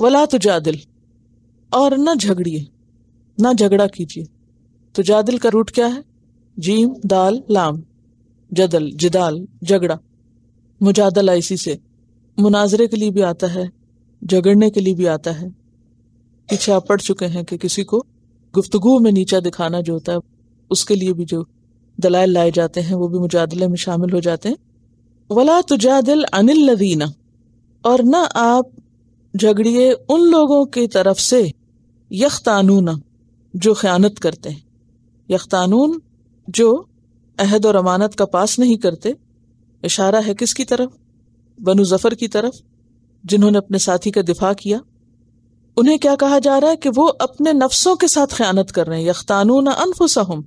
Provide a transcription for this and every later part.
वला तुजादिल और न झगड़िए ना झगड़ा कीजिए तुजादिल का रूट क्या है जीम दाल लाम जदल जिदाल झगड़ा मुजादला इसी से मुनाजरे के लिए भी आता है झगड़ने के लिए भी आता है पीछे आप पढ़ चुके हैं कि किसी को गुफ्तगु में नीचा दिखाना जो होता है उसके लिए भी जो दलाल लाए जाते हैं वो भी मुजादले में शामिल हो जाते हैं वला तुजादिल अनिल लदीना और ना आप झगड़िए उन लोगों की तरफ से यख्तानून जो ख्यानत करते हैं यख्तानून जो अहद और अमानत का पास नहीं करते इशारा है किसकी तरफ बनु जफर की तरफ जिन्होंने अपने साथी का दिफा किया उन्हें क्या कहा जा रहा है कि वो अपने नफ्सों के साथ ख्यानत कर रहे हैं यख्तानून अनफुसहम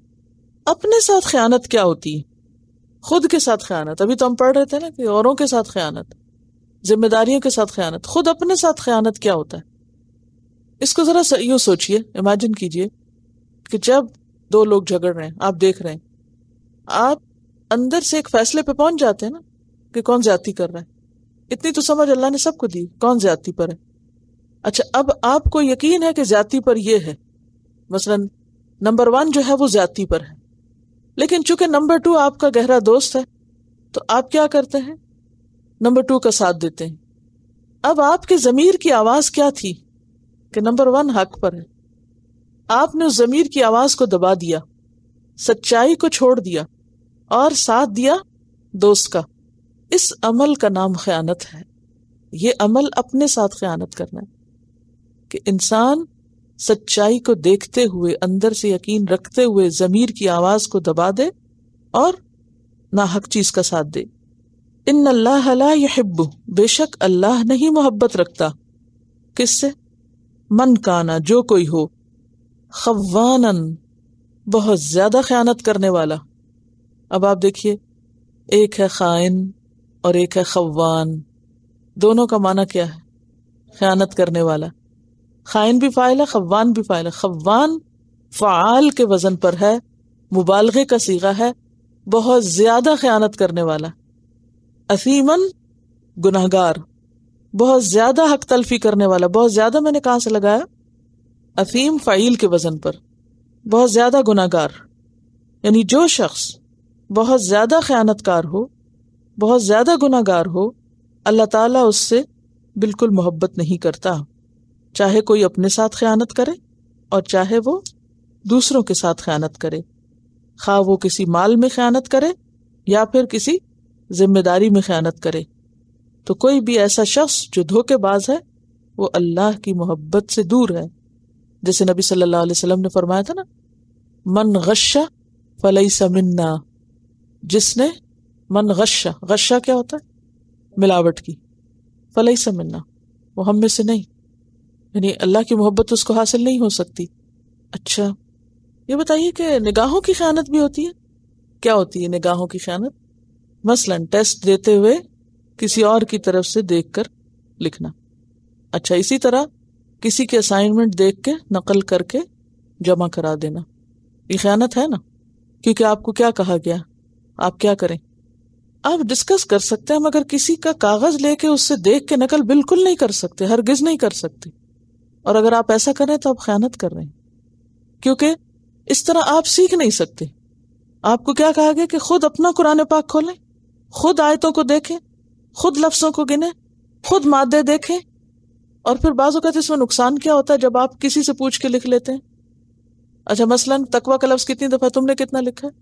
अपने साथ ख्यानत क्या होती है खुद के साथ ख्यानत अभी तो हम पढ़ रहे थे ना कि औरों के साथ ख्यानत जिम्मेदारियों के साथ खयानत खुद अपने साथ खयानत क्या होता है इसको जरा यू सोचिए इमेजिन कीजिए कि जब दो लोग झगड़ रहे हैं आप देख रहे हैं आप अंदर से एक फैसले पे पहुंच जाते हैं ना कि कौन ज्यादा कर रहा है इतनी तो समझ अल्लाह ने सबको दी कौन ज्यादा पर है अच्छा अब आपको यकीन है कि ज्यादा पर यह है मसलन नंबर वन जो है वो ज्यादा पर है लेकिन चूंकि नंबर टू आपका गहरा दोस्त है तो आप क्या करते हैं नंबर टू का साथ देते हैं अब आपके जमीर की आवाज क्या थी कि नंबर वन हक पर है आपने उस जमीर की आवाज को दबा दिया सच्चाई को छोड़ दिया और साथ दिया दोस्त का इस अमल का नाम खयानत है ये अमल अपने साथ खयानत करना है कि इंसान सच्चाई को देखते हुए अंदर से यकीन रखते हुए जमीर की आवाज को दबा दे और ना हक चीज का साथ दे इन अल्लाह बेशक अल्लाह नहीं मोहब्बत रखता किससे मन काना जो कोई हो खवानन बहुत ज्यादा ख्यानत करने वाला अब आप देखिए एक है खाइन और एक है खवान दोनों का माना क्या है ख्यानत करने वाला खाइन भी फायल है खवान भी फायल है खवान फ़ाल के वजन पर है मुबालगे का सीगा है बहुत ज्यादा ख्यानत करने वाला असीमन गुनागार बहुत ज्यादा हक तलफी करने वाला बहुत ज्यादा मैंने कहा से लगाया असीम फ़ाइल के वजन पर बहुत ज्यादा गुनागार यानी जो शख्स बहुत ज्यादा कार हो बहुत ज्यादा गुनागार हो अल्लाह ताला उससे बिल्कुल मोहब्बत नहीं करता चाहे कोई अपने साथ ख़यानत करे और चाहे वो दूसरों के साथ ख़यानत करे खा वो किसी माल में ख़यानत करे या फिर किसी जिम्मेदारी में ख्यानत करे तो कोई भी ऐसा शख्स जो धोखेबाज है वो अल्लाह की मोहब्बत से दूर है जैसे नबी सल्लल्लाहु अलैहि वसल्लम ने फरमाया था ना मन गशा फलई समन्ना जिसने मन गशा गशा क्या होता है मिलावट की फलई समन्ना वो हम में से नहीं यानी अल्लाह की मोहब्बत तो उसको हासिल नहीं हो सकती अच्छा ये बताइए कि निगाहों की ख्यानत भी होती है क्या होती है निगाहों की ख्यानत मसलन टेस्ट देते हुए किसी और की तरफ से देख कर लिखना अच्छा इसी तरह किसी के असाइनमेंट देख के नकल करके जमा करा देना ये ख्यानत है ना क्योंकि आपको क्या कहा गया आप क्या करें आप डिस्कस कर सकते हैं मगर किसी का कागज लेके उससे देख के नकल बिल्कुल नहीं कर सकते हरगिज नहीं कर सकते और अगर आप ऐसा करें तो आप ख्यानत कर रहे हैं क्योंकि इस तरह आप सीख नहीं सकते आपको क्या कहा गया कि खुद अपना कुरान पाक खोलें खुद आयतों को देखें खुद लफ्जों को गिने खुद मादे देखें और फिर बाजू अवत इसमें नुकसान क्या होता है जब आप किसी से पूछ के लिख लेते हैं अच्छा मसलन तकवा का लफ्ज़ कितनी दफ़ा तुमने कितना लिखा है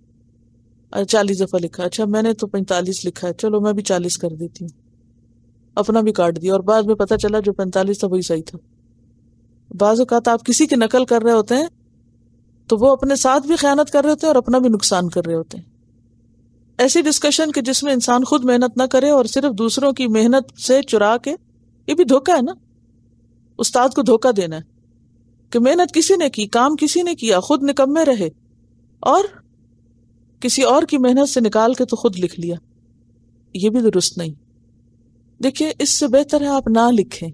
अरे चालीस दफ़ा लिखा अच्छा मैंने तो पैंतालीस लिखा है चलो मैं भी चालीस कर देती हूँ अपना भी काट दिया और बाद में पता चला जो पैंतालीस था वही सही था बाज़ आप किसी की नकल कर रहे होते हैं तो वो अपने साथ भी ख्यानत कर रहे होते हैं और अपना भी नुकसान कर रहे होते हैं ऐसी डिस्कशन के जिसमें इंसान खुद मेहनत ना करे और सिर्फ दूसरों की मेहनत से चुरा के ये भी धोखा है ना उस्ताद को धोखा देना है कि मेहनत किसी ने की काम किसी ने किया खुद निकम्मे रहे और किसी और की मेहनत से निकाल के तो खुद लिख लिया ये भी दुरुस्त नहीं देखिए इससे बेहतर है आप ना लिखें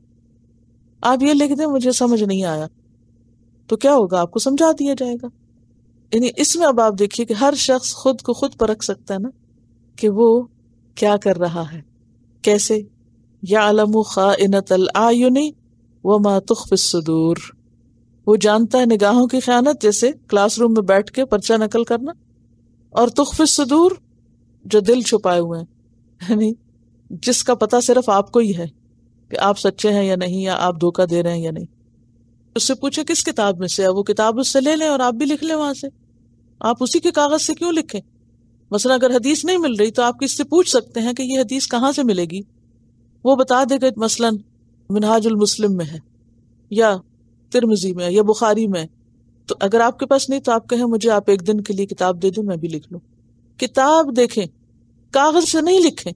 आप ये लिख दें मुझे समझ नहीं आया तो क्या होगा आपको समझा दिया जाएगा यानी इसमें अब आप देखिए कि हर शख्स खुद को खुद परख सकता है ना कि वो क्या कर रहा है कैसे या अलम खा इनतल आयुनी व मातुखसूर वो जानता है निगाहों की ख्यानत जैसे क्लासरूम में बैठ के पर्चा नकल करना और सदूर जो दिल छुपाए हुए हैं यानी जिसका पता सिर्फ आपको ही है कि आप सच्चे हैं या नहीं या आप धोखा दे रहे हैं या नहीं उससे पूछे किस किताब में से है वो किताब उससे ले लें और आप भी लिख लें वहां से आप उसी के कागज से क्यों लिखें मसला अगर हदीस नहीं मिल रही तो आप किससे पूछ सकते हैं कि ये हदीस कहाँ से मिलेगी वो बता देगा मसलन मिनहाजुल मुस्लिम में है या तिरमजी में या बुखारी में तो अगर आपके पास नहीं तो आप कहें मुझे आप एक दिन के लिए किताब दे दें मैं भी लिख लूँ किताब देखें कागज से नहीं लिखें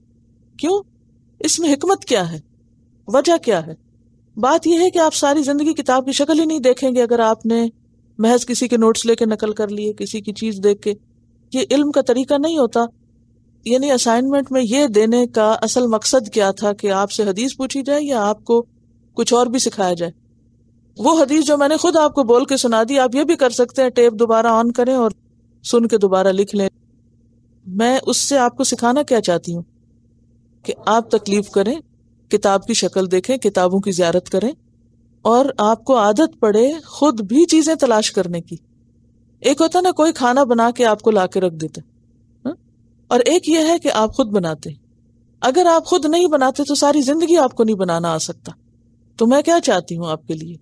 क्यों इसमें हिकमत क्या है वजह क्या है बात यह है कि आप सारी जिंदगी किताब की शक्ल ही नहीं देखेंगे अगर आपने महज किसी के नोट्स लेके नकल कर लिए किसी की चीज़ देख के ये इल्म का तरीका नहीं होता यानी असाइनमेंट में ये देने का असल मकसद क्या था कि आपसे हदीस पूछी जाए या आपको कुछ और भी सिखाया जाए वो हदीस जो मैंने खुद आपको बोल के सुना दी आप ये भी कर सकते हैं टेप दोबारा ऑन करें और सुन के दोबारा लिख लें मैं उससे आपको सिखाना क्या चाहती हूँ कि आप तकलीफ करें किताब की शक्ल देखें किताबों की ज्यारत करें और आपको आदत पड़े खुद भी चीजें तलाश करने की एक होता ना कोई खाना बना के आपको ला के रख देता हाँ? और एक यह है कि आप खुद बनाते अगर आप खुद नहीं बनाते तो सारी जिंदगी आपको नहीं बनाना आ सकता तो मैं क्या चाहती हूं आपके लिए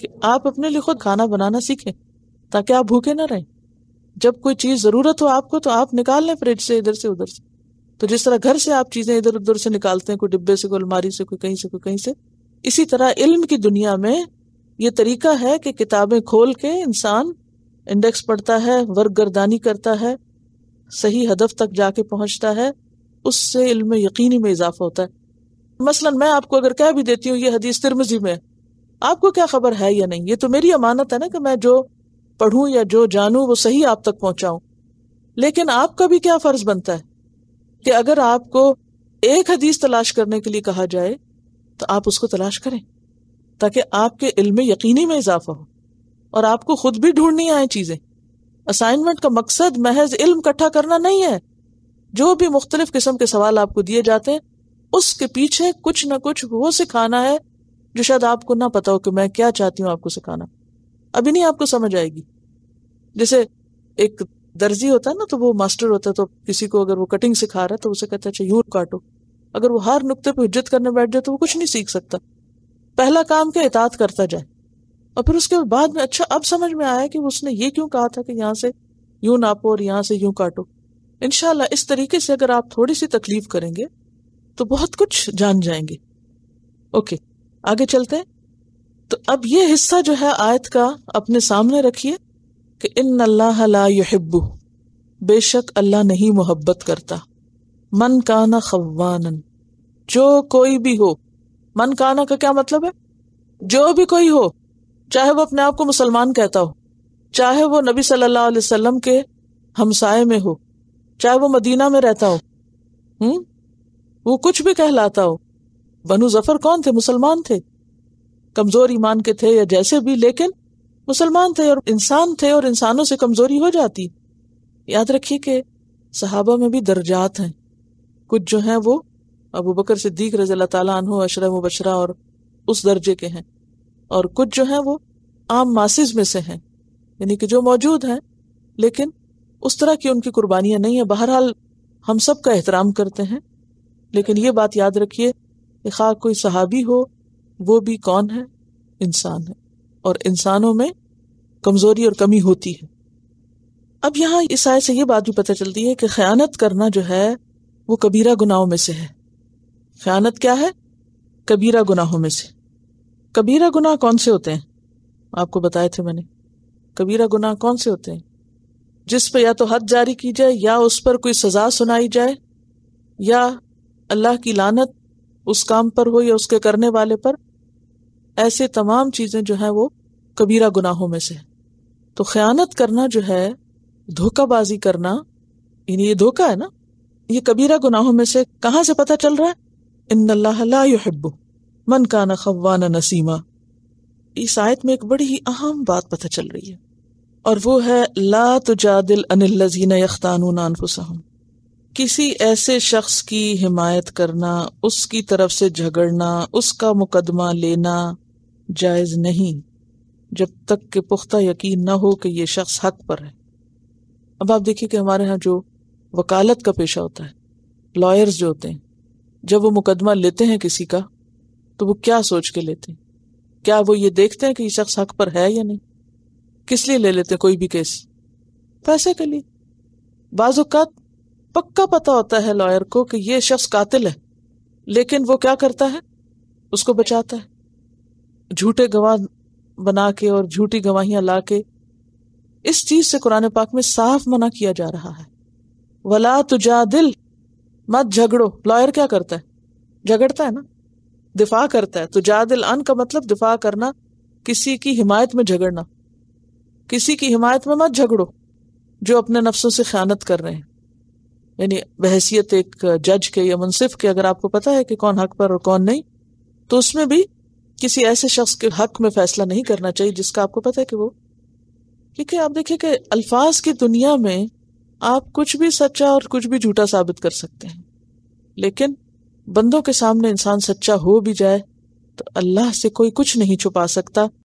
कि आप अपने लिए खुद खाना बनाना सीखें ताकि आप भूखे ना रहें जब कोई चीज जरूरत हो आपको तो आप निकाल लें फ्रिज से इधर से उधर से तो जिस तरह घर से आप चीजें इधर उधर से निकालते हैं कोई डिब्बे से कोई अलमारी से कोई कहीं से कोई कहीं से इसी तरह इल्म की दुनिया में ये तरीका है कि किताबें खोल के इंसान इंडेक्स पढ़ता है वर्ग गर्दानी करता है सही हदफ तक जाके पहुंचता है उससे इल्म यकीनी में इजाफा होता है मसलन मैं आपको अगर कह भी देती हूँ ये हदीस तिरमजी में आपको क्या खबर है या नहीं ये तो मेरी अमानत है ना कि मैं जो पढ़ूं या जो जानूं वो सही आप तक पहुंचाऊं लेकिन आपका भी क्या फर्ज बनता है कि अगर आपको एक हदीस तलाश करने के लिए कहा जाए तो आप उसको तलाश करें ताकि आपके इल्म यकीनी में इजाफा हो और आपको खुद भी ढूंढनी आए चीजें असाइनमेंट का मकसद महज इल्म इकट्ठा करना नहीं है जो भी मुख्तलिफ किस्म के सवाल आपको दिए जाते हैं उसके पीछे कुछ ना कुछ वो सिखाना है जो शायद आपको ना पता हो कि मैं क्या चाहती हूँ आपको सिखाना अभी नहीं आपको समझ आएगी जैसे एक दर्जी होता है ना तो वो मास्टर होता है तो किसी को अगर वो कटिंग सिखा रहा है तो उसे कहता है अच्छा यूर काटो अगर वो हर नुकते पर हिज्जत करने बैठ जाए तो वो कुछ नहीं सीख सकता पहला काम क्या इतात करता जाए और फिर उसके बाद में अच्छा अब समझ में आया कि उसने ये क्यों कहा था कि यहाँ से यूं नापो और यहाँ से यूं काटो इनशाला इस तरीके से अगर आप थोड़ी सी तकलीफ करेंगे तो बहुत कुछ जान जाएंगे ओके आगे चलते हैं तो अब ये हिस्सा जो है आयत का अपने सामने रखिए कि इन अल्लाह ला युहिब्बू बेशक अल्लाह नहीं मोहब्बत करता मन काना खवानन जो कोई भी हो मन काना का क्या मतलब है जो भी कोई हो चाहे वो अपने आप को मुसलमान कहता हो चाहे वो नबी सल्लल्लाहु अलैहि वसल्लम के हमसाए में हो चाहे वो मदीना में रहता हो हुँ? वो कुछ भी कहलाता हो बनु जफर कौन थे मुसलमान थे कमजोर ईमान के थे या जैसे भी लेकिन मुसलमान थे और इंसान थे और इंसानों से कमजोरी हो जाती याद रखिए कि सहाबा में भी दर्जात हैं कुछ जो हैं वो अबू बकर सिद्दीक रजील तु अशर मुबशरा और उस दर्जे के हैं और कुछ जो हैं वो आम मासिस में से हैं यानी कि जो मौजूद हैं लेकिन उस तरह की उनकी कुर्बानियां नहीं है बहरहाल हम सब का एहतराम करते हैं लेकिन ये बात याद रखिए खा कोई सहाबी हो वो भी कौन है इंसान है और इंसानों में कमज़ोरी और कमी होती है अब यहाँ ईसाई से ये बात भी पता चलती है कि ख़यानत करना जो है वो कबीरा गुनाहों में से है खयानत क्या है कबीरा गुनाहों में से कबीरा गुनाह कौन से होते हैं आपको बताए थे मैंने कबीरा गुनाह कौन से होते हैं जिस पर या तो हद जारी की जाए या उस पर कोई सजा सुनाई जाए या अल्लाह की लानत उस काम पर हो या उसके करने वाले पर ऐसे तमाम चीज़ें जो हैं वो कबीरा गुनाहों में से है तो ख़यानत करना जो है धोखाबाजी करना यानी ये धोखा है ना ये कबीरा गुनाहों में से कहाँ से पता चल रहा है इनबू मन काना खवाना नसीमा इस आयत में एक बड़ी ही अहम बात पता चल रही है और वो है ला तुजादिल अनिल्लजीन किसी ऐसे शख्स की हिमायत करना उसकी तरफ से झगड़ना उसका मुकदमा लेना जायज नहीं जब तक कि पुख्ता यकीन ना हो कि ये शख्स हक पर है अब आप देखिए कि हमारे यहाँ जो वकालत का पेशा होता है लॉयर्स जो होते हैं जब वो मुकदमा लेते हैं किसी का तो वो क्या सोच के लेते हैं क्या वो ये देखते हैं कि ये शख्स हक पर है या नहीं किस लिए ले लेते हैं कोई भी केस पैसे के लिए बाजुकात पक्का पता होता है लॉयर को कि ये शख्स कातिल है लेकिन वो क्या करता है उसको बचाता है झूठे गवाह बना के और झूठी गवाहियां ला के इस चीज से कुरान पाक में साफ मना किया जा रहा है वला तुजा दिल मत झगड़ो लॉयर क्या करता है झगड़ता है ना दिफा करता है तो जादिल अन का मतलब दिफा करना किसी की हिमायत में झगड़ना किसी की हिमायत में मत झगड़ो जो अपने नफ्सों से ख्यानत कर रहे हैं यानी बहसीत एक जज के या मुनसिफ के अगर आपको पता है कि कौन हक पर और कौन नहीं तो उसमें भी किसी ऐसे शख्स के हक में फैसला नहीं करना चाहिए जिसका आपको पता है कि वो क्योंकि आप देखिए कि अल्फाज की दुनिया में आप कुछ भी सच्चा और कुछ भी झूठा साबित कर सकते हैं लेकिन बंदों के सामने इंसान सच्चा हो भी जाए तो अल्लाह से कोई कुछ नहीं छुपा सकता